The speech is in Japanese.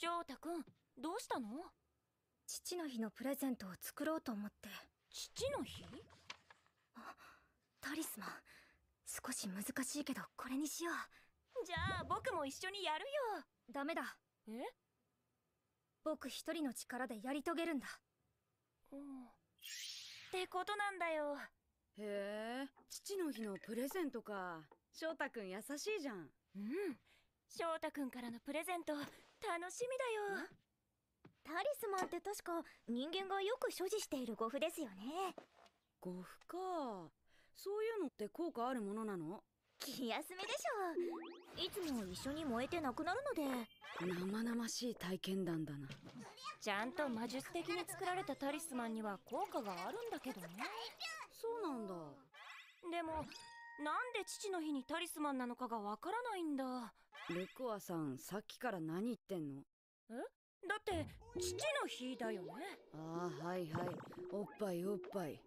翔太君どうしたの父の日のプレゼントを作ろうと思って父の日あタリスマン少し難しいけどこれにしようじゃあ僕も一緒にやるよダメだえ僕一人の力でやり遂げるんだうんってことなんだよへえ父の日のプレゼントか翔太君優しいじゃんうん翔太君からのプレゼント楽しみだよタリスマンって確か人間がよく所持している護符ですよね護符かそういうのって効果あるものなの気休めでしょいつも一緒に燃えてなくなるので生々しい体験談だなちゃんと魔術的に作られたタリスマンには効果があるんだけどねそうなんだでもなんで父の日にタリスマンなのかがわからないんだルコアさんさっきから何言ってんのえだって父の日だよねああはいはいおっぱいおっぱい